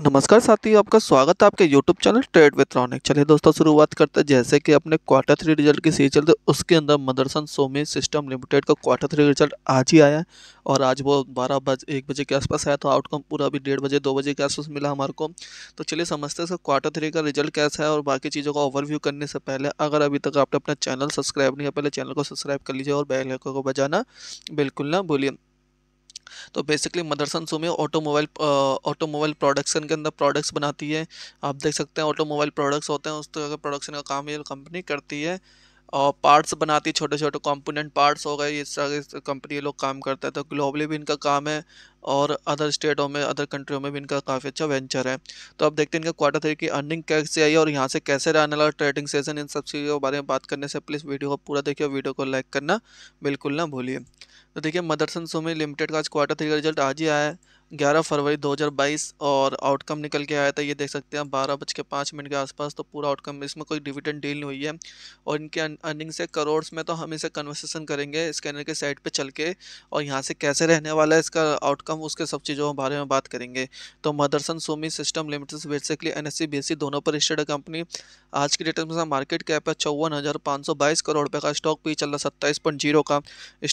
नमस्कार साथियों आपका स्वागत है आपके YouTube channel Trade with Ronik चलिए दोस्तों शुरुआत करते हैं जैसे कि अपने क्वार्टर थ्री रिजल्ट की सीरीज चलते उसके अंदर मदरसन सोमी सिस्टम लिमिटेड का क्वार्टर थ्री रिजल्ट आज ही आया है और आज वो बारह बज एक बजे के आसपास आया तो आउटकम पूरा अभी डेढ़ बजे दो बजे के आसपास मिला हमारे को तो चलिए समझते हैं क्वार्टर थ्री का रिजल्ट कैसा है और बाकी चीज़ों का ओवरव्यू करने से पहले अगर अभी तक आपने अपना चैनल सब्सक्राइब नहीं है पहले चैनल को सब्सक्राइब कर लीजिए और बेल को बजाना बिल्कुल ना बोलिए तो basically Motherson Sumi automobile automobile production के अंदर प्रोडक्ट्स बनाती है आप देख सकते हैं ऑटोमोबाइल प्रोडक्ट्स होते हैं उस तरह के प्रोडक्शन का काम ये कंपनी करती है और पार्ट्स बनाती है छोटे छोटे कंपोनेंट पार्ट्स हो गए इस तरह की कंपनी लोग काम करता है तो ग्लोबली भी इनका काम है और अदर स्टेटों में अदर कंट्रियों में भी इनका काफ़ी अच्छा वेंचर है तो अब देखते हैं इनका क्वार्टर थ्री की अर्निंग कैसे आई और यहाँ से कैसे रहने लगा ट्रेडिंग सेशन इन सब चीज़ों के बारे में बात करने से प्लीज़ वीडियो को पूरा देखिए वीडियो को लाइक करना बिल्कुल ना भूलिए तो देखिए मदरसन सोमी लिमिटेड का आज क्वार्टर थ्री का रिजल्ट आज ही आया है 11 फरवरी 2022 और आउटकम निकल के आया था ये देख सकते हैं बारह बज के पाँच मिनट के आसपास तो पूरा आउटकम इसमें कोई डिविडेंड डील नहीं हुई है और इनके अर्निंग से करोड़ में तो हम इसे कन्वर्सेशन करेंगे स्कैनर के साइड पर चल के और यहाँ से कैसे रहने वाला है इसका आउटकम उसके सब चीज़ों के बारे में बात करेंगे तो Motherson Sumi system limited basically N S दोनों पर रजिस्टर्ड कंपनी आज की डेट में मार्केट कैप है चौवन हज़ार पाँच सौ बाईस करोड़ रुपये का स्टॉक भी चल रहा सत्ताईस पॉइंट जीरो का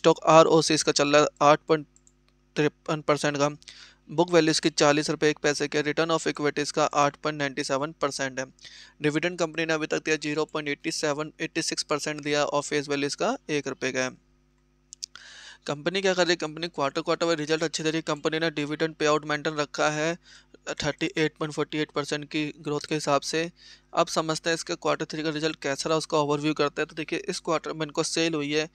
स्टॉक आर ओ सी इसका चल रहा है आठ पॉइंट तिरपन परसेंट का बुक वैल्यूज की चालीस रुपये एक पैसे के रिटर्न ऑफ इक्विटीज़ का आठ पॉइंट नाइन्टी सेवन परसेंट है डिविडेंड कंपनी ने अभी तक दिया zero point eighty seven eighty six percent दिया और फेस वैल्यूज का एक रुपये का है कंपनी क्या कर रही है कंपनी क्वार्टर क्वार्टर में रिजल्ट अच्छे दे रही है कंपनी ने डिविडेंड पे आउट मेंटेन रखा है thirty eight point forty eight percent की ग्रोथ के हिसाब से अब समझते हैं इसके क्वार्टर थ्री का रिजल्ट कैसा रहा उसका ओवरव्यू करते हैं तो देखिए इस क्वार्टर में इनको सेल हुई है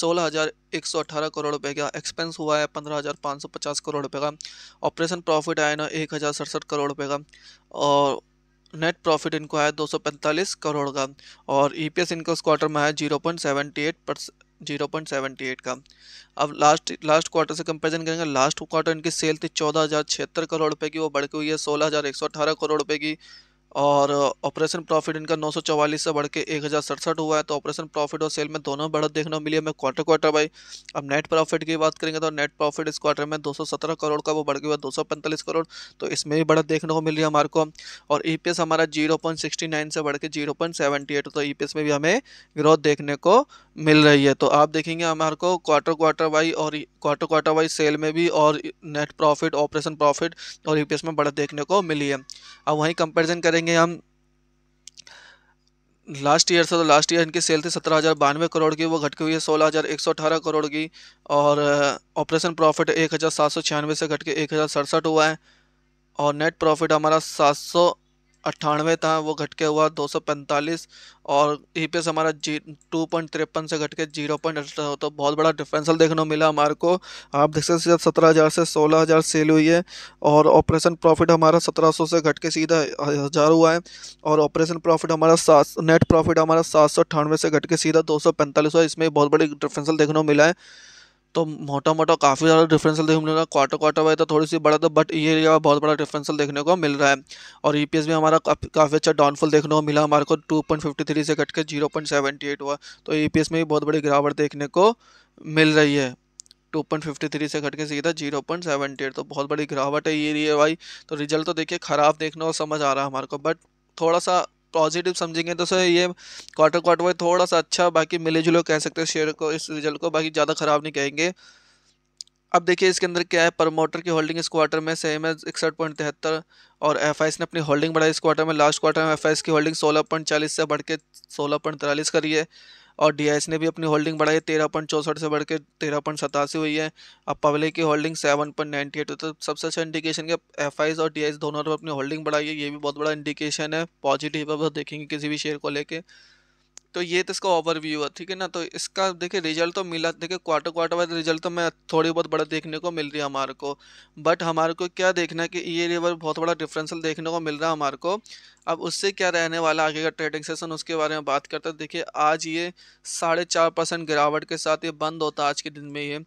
सोलह हज़ार एक सौ अठारह करोड़ रुपए का एक्सपेंस हुआ है पंद्रह हज़ार पाँच सौ पचास करोड़ रुपये का ऑपरेशन प्रॉफिट आया ना एक हज़ार सड़सठ करोड़ रुपये का और नेट प्रॉफिट इनको आया 245 करोड़ का और ईपीएस इनका उस क्वार्टर में आया 0.78 जीरो पॉइंट सेवेंटी एट का अब लास्ट लास्ट क्वार्टर से कंपेरिजन करेंगे लास्ट क्वार्टर इनकी सेल थी चौदह हज़ार छिहत्तर करोड़ रुपए की वो बढ़ के हुई है सोलह हज़ार एक सौ अठारह करोड़ रुपए की और ऑपरेशन प्रॉफिट इनका नौ से बढ़ के एक हुआ है तो ऑपरेशन प्रॉफिट और सेल में दोनों बढ़त देखने को मिली हमें क्वार्टर क्वार्टर बाई अब नेट प्रॉफिट की बात करेंगे तो नेट प्रॉफिट इस क्वार्टर में 217 करोड़ का वो बढ़ गया दो करोड़ तो इसमें भी बढ़त देखने को मिली हमारे को और ई e हमारा जीरो से बढ़ के जीरो तो ई e में भी हमें ग्रोथ देखने को मिल रही है तो आप देखेंगे हमारे को क्वार्टर क्वार्टर वाई और क्वार्टर क्वार्टर वाई सेल में भी और नेट प्रॉफिट ऑपरेशन प्रॉफिट और ई e में बढ़त देखने को मिली है अब वहीं कंपेरिजन करेंगे लेंगे हम लास्ट ईयर से तो लास्ट ईयर इनकी सेल थी सत्रह हज़ार बानवे करोड़ की वो घट के हुई है सोलह हज़ार एक सौ अठारह करोड़ की और ऑपरेशन uh, प्रॉफिट एक हज़ार सात सौ छियानवे से घट के एक हज़ार सड़सठ हुआ है और नेट प्रॉफिट हमारा सात सौ अट्ठानवे था वो घट के हुआ 245 और ई पी हमारा जी टू पॉइंट तिरपन से घट के जीरो पॉइंट अठारह तो बहुत बड़ा डिफरेंसल देखने को मिला हमारे को आप देख सकते सीधा सत्रह हज़ार से सोलह हज़ार सेल हुई है और ऑपरेशन प्रॉफिट हमारा सत्रह सौ से घट के सीधा हज़ार हुआ है और ऑपरेशन प्रॉफिट हमारा सात नेट प्रॉफिट हमारा सात सौ अट्ठानवे से घट के सीधा दो सौ पैंतालीस हुआ इसमें बहुत बड़ी डिफरेंसल देखने को मिला है तो मोटा मोटा काफ़ी ज़्यादा डिफरेंसल देखने को क्वार्टर क्वार्टर वाइज तो थोड़ी सी बड़ा था तो, बट ये एरिया बहुत बड़ा डिफरेंसल देखने को मिल रहा है और ई e में हमारा काफ़ी अच्छा डाउनफॉल देखने को मिला हमारे को टू से कट के जीरो हुआ तो ई e में भी बहुत बड़ी गिरावट देखने को मिल रही है 2.53 से घट के सीधा 0.78 तो बहुत बड़ी गिरावट है ये रही है भाई तो रिजल्ट तो देखिए ख़राब देखने को समझ आ रहा है हमारे को बट थोड़ा सा पॉजिटिव समझेंगे तो सर ये क्वार्टर क्वार्टर वाइज थोड़ा सा अच्छा बाकी मिले जुले कह सकते हैं शेयर को इस रिजल्ट को बाकी ज़्यादा ख़राब नहीं कहेंगे अब देखिए इसके अंदर क्या है प्रमोटर की होल्डिंग इस क्वार्टर में सेम है इकसठ पॉइंट तिहत्तर और एफ ने अपनी होल्डिंग बढ़ाई इस क्वार्टर में लास्ट क्वार्टर में एफ की होल्डिंग सोलह पॉइंट चालीस से बढ़ के सोलह पॉइंट तिरालीस करी है और डी ने भी अपनी होल्डिंग बढ़ाई तेरह पॉइंट चौसठ से बढ़ के तेरह पॉइंट सतासी हुई है अब पब्लिक की holding seven point ninety eight तो सबसे अच्छा इंडिकेशन के एफ और डी दोनों ने अपनी होल्डिंग बढ़ाई है ये भी बहुत बड़ा इंडिकेशन है पॉजिटिव अब देखेंगे किसी भी शेयर को लेकर तो ये तो इसका ओवरव्यू है ठीक है ना तो इसका देखिए रिजल्ट तो मिला देखिए क्वार्टर क्वार्टर वाइज रिजल्ट तो मैं थोड़ी बहुत बड़ा देखने को मिल रही है हमारे को बट हमारे को क्या देखना है कि ये रिवर बहुत बड़ा डिफरेंसल देखने को मिल रहा है हमारे को अब उससे क्या रहने वाला आगे का ट्रेडिंग सेशन उसके बारे में बात करते हैं देखिए आज ये साढ़े चार परसेंट गिरावट के साथ ये बंद होता आज के दिन में ये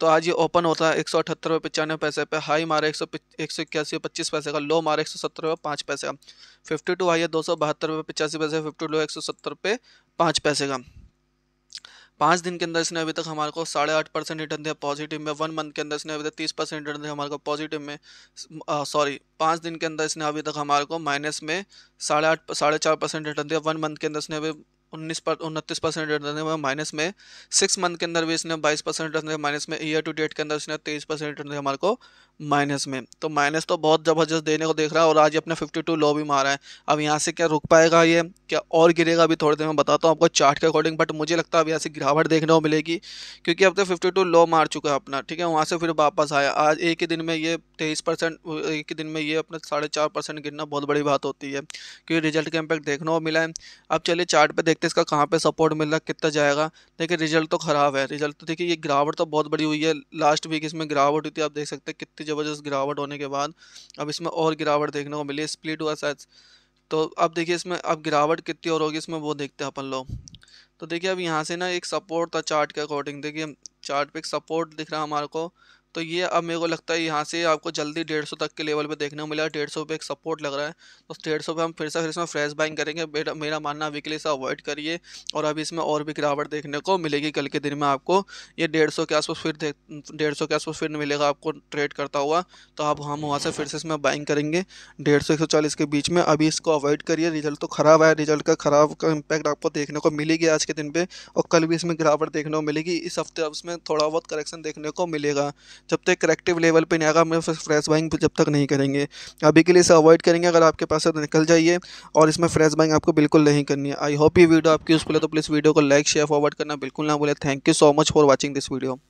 तो आज ये ओपन होता है एक सौ अठहत्तर रुपये पचानवे पैसे पे हाई मारे एक सौ एक सौ इक्यासी पच्चीस पैसे का लो मारा एक सौ सत्तर रुपये पाँच पैसे का फिफ्टी टू हाई है दो सौ बहत्तर रुपये पचासी पैसे फिफ्टी लो एक सौ सत्तर रुपये पाँच पैसे का पाँच दिन के अंदर इसने अभी तक हमारे को साढ़े आठ परसेंट रिटर्न दिया पॉजिटिव में वन मंथ के अंदर इसने अभी तक तीस परसेंट रिटर्न दिया हमारे को पॉजिटिव में सॉरी पाँच दिन के अंदर इसने अभी तक हमारे को माइनस में साढ़े आठ साढ़े चार परसेंट रिटर्न दिया वन मंथ के अंदर इसने अभी उन्नीस पर उनतीस परसेंट रिटर्न दिया माइनस में सिक्स मंथ के अंदर भी इसने बाईस परसेंट रिटर्न दिया माइनस में ईयर टू डेट के अंदर इसने तेईस परसेंट रिटर्न दिया हमारे को माइनस में तो माइनस तो बहुत ज़बरदस्त देने को देख रहा है और आज अपने फिफ्टी टू लो भी मारा है अब यहाँ से क्या रुक पाएगा ये क्या और गिरेगा अभी थोड़ी देर में बताता हूँ आपको चार्ट के अकॉर्डिंग बट मुझे लगता है अब यहाँ से गिरावट देखने को मिलेगी क्योंकि अब तो फिफ्टी टू लो मार चुका है अपना ठीक है वहाँ से फिर वापस आया आज एक ही दिन में ये तेईस परसेंट एक ही दिन में ये अपना साढ़े चार परसेंट गिरना बहुत बड़ी बात होती है क्योंकि रिजल्ट का इम्पैक्ट देखने को मिला है अब चलिए चार्ट देख देखते हैं इसका कहाँ पे सपोर्ट मिल रहा है कितना जाएगा देखिए रिजल्ट तो ख़राब है रिजल्ट तो देखिए ये गिरावट तो बहुत बड़ी हुई है लास्ट वीक इसमें गिरावट हुई थी आप देख सकते हैं कितनी ज़बरदस्त गिरावट होने के बाद अब इसमें और गिरावट देखने को मिली स्प्लिट हुआ सच तो अब देखिए इसमें अब गिरावट कितनी और होगी इसमें वो देखते हैं अपन लोग तो देखिए अब यहाँ से ना एक सपोर्ट था चार्ट के अकॉर्डिंग देखिए चार्ट पे एक सपोर्ट दिख रहा है हमारे को तो ये अब मेरे को लगता है यहाँ से आपको जल्दी डेढ़ सौ तक के लेवल पे देखने को मिला डेढ़ सौ पे एक सपोर्ट लग रहा है तो डेढ़ सौ पे हम फिर से फिर इसमें फ्रेश बाइंग करेंगे मेरा मेरा मानना वीकली से अवॉइड करिए और अभी इसमें और भी गिरावट देखने को मिलेगी कल के दिन में आपको ये डेढ़ सौ के आसपास फिर डेढ़ सौ के आसपास फिर मिलेगा आपको ट्रेड करता हुआ तो आप हम वहाँ से फिर से इसमें बाइंग करेंगे डेढ़ सौ एक सौ चालीस के बीच में अभी इसको अवॉइड करिए रिजल्ट तो ख़राब आया रिजल्ट का ख़राब का इम्पैक्ट आपको देखने को मिलेगी आज के दिन पर और कल भी इसमें गिरावट देखने को मिलेगी इस हफ्ते अब इसमें थोड़ा बहुत करेक्शन देखने को मिलेगा जब तक करेक्टिव लेवल पे नहीं आएगा हम फ्रेश बाइंग जब तक नहीं करेंगे अभी के लिए इसे अवॉइड करेंगे अगर आपके पास तो निकल जाइए और इसमें फ्रेश बाइंग आपको बिल्कुल नहीं करनी है आई होप ये वीडियो आपकी यूज़फुल है तो प्लीज़ वीडियो को लाइक शेयर फॉरवर्ड करना बिल्कुल ना बोले thank you so much for watching this video